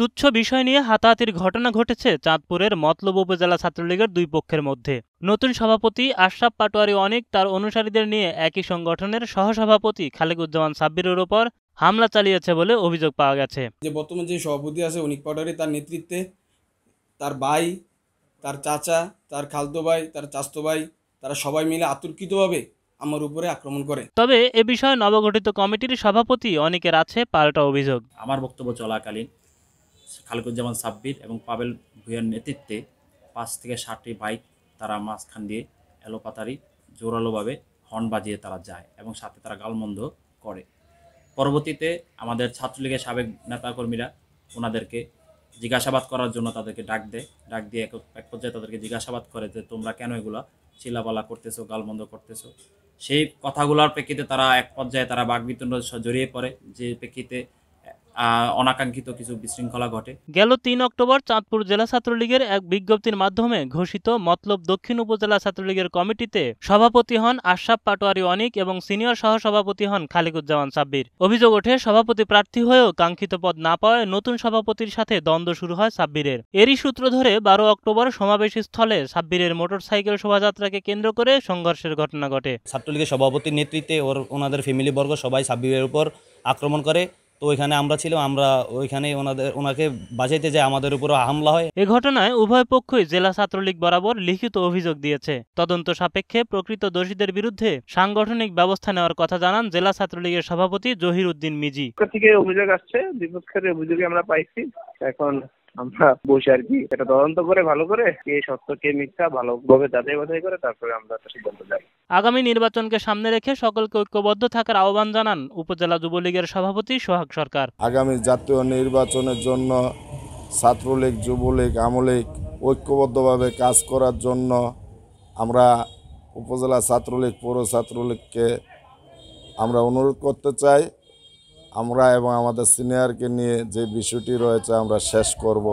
তুচ্ছ বিষয় নিয়ে হাতাহাতির ঘটনা ঘটেছে চাঁদপুরের মতলব উপজেলা ছাত্রলীগের দুই পক্ষের মধ্যে নতুন সভাপতি আশরাফ পাটোয়ারি অনেক তার অনুসারীদের নিয়ে একই সংগঠনের সহসভাপতি খালেকুজ্জামান সাব্বিরের ওপর হামলা চালিয়েছে বলে অভিযোগ পাওয়া গেছে যে বর্তমান যে সভাপতি আছে অনিক পাটোয়ারি তার নেতৃত্বে তার ভাই তার চাচা তার খালতো ভাই তার চাস্তো ভাই তারা সবাই মিলে আতর্কিতভাবে আমার উপরে আক্রমণ করে তবে এ বিষয়ে নবগঠিত কমিটির সভাপতি অনেকের আছে পাল্টা অভিযোগ আমার বক্তব্য চলাকালীন খালিকুজ্জামান সাব্বির এবং পাবেল ভুঁইয়ার নেতৃত্বে পাঁচ থেকে ষাটটি বাইক তারা মাঝখান দিয়ে এলোপাতারি জোরালোভাবে হর্ন বাজিয়ে তারা যায় এবং সাথে তারা গালমন্দ করে পরবর্তীতে আমাদের ছাত্রলীগের সাবেক নেতাকর্মীরা ওনাদেরকে জিজ্ঞাসাবাদ করার জন্য তাদেরকে ডাক দেয় ডাক দিয়ে এক এক পর্যায়ে তাদেরকে জিজ্ঞাসাবাদ করে যে তোমরা কেন এগুলো চিলাপালা করতেছো গালমন্দ করতেছো সেই কথাগুলোর প্রেক্ষিতে তারা এক পর্যায়ে তারা বাঘবিতণ্ড জড়িয়ে পড়ে যে প্রেক্ষিতে অনাকাঙ্ক্ষিত কিছু বিশৃঙ্খলা ঘটে গেল তিন অক্টোবর চাঁদপুর জেলা ছাত্রলীগের এক বিজ্ঞপ্তির মাধ্যমে ঘোষিত মতলব দক্ষিণ উপজেলা ছাত্রলীগের কমিটিতে সভাপতি হন আশরাফ পাটোয়ারি অনিক এবং সিনিয়র সহসভাপতি হন খালিকুজ্জামান সাব্বির অভিযোগ ওঠে সভাপতি প্রার্থী হয়েও কাঙ্ক্ষিত পদ না পাওয়ায় নতুন সভাপতির সাথে দ্বন্দ্ব শুরু হয় সাব্বিরের এরই সূত্র ধরে বারো অক্টোবর সমাবেশ স্থলে সাব্বিরের মোটরসাইকেল শোভাযাত্রাকে কেন্দ্র করে সংঘর্ষের ঘটনা ঘটে ছাত্রলীগের সভাপতির নেতৃত্বে ওর ওনাদের বর্গ সবাই সাব্বিরের উপর আক্রমণ করে তো ওইখানে আমরা ছিলাম আমরা ওইখানে ওনাদের ওনাকে বাঁচাইতে যাই আমাদের উপরও হামলা হয় এ ঘটনায় উভয় পক্ষই জেলা ছাত্রলীগ বরাবর লিখিত অভিযোগ দিয়েছে তদন্ত সাপেক্ষে প্রকৃত দোষীদের বিরুদ্ধে সাংগঠনিক ব্যবস্থা নেওয়ার কথা জানান জেলা ছাত্রলীগের সভাপতি জহির উদ্দিন মিজি থেকে অভিযোগ আসছে বিপক্ষের অভিযোগে আমরা পাইছি এখন আমরা বসে আর কি এটা তদন্ত করে ভালো করে কে সত্য কে মিথ্যা ভালোভাবে যাচাই বাছাই করে তারপরে আমরা একটা সিদ্ধান্ত যাই আগামী নির্বাচনকে সামনে রেখে সকলকে ঐক্যবদ্ধ থাকার আহ্বান জানান উপজেলা যুবলীগের সভাপতি সোহাগ সরকার আগামী জাতীয় নির্বাচনের জন্য ছাত্রলীগ যুবলীগ আমলীগ ঐক্যবদ্ধভাবে কাজ করার জন্য আমরা উপজেলা ছাত্রলীগ পৌর ছাত্রলীগকে আমরা অনুরোধ করতে চাই আমরা এবং আমাদের সিনিয়রকে নিয়ে যে বিষয়টি রয়েছে আমরা শেষ করব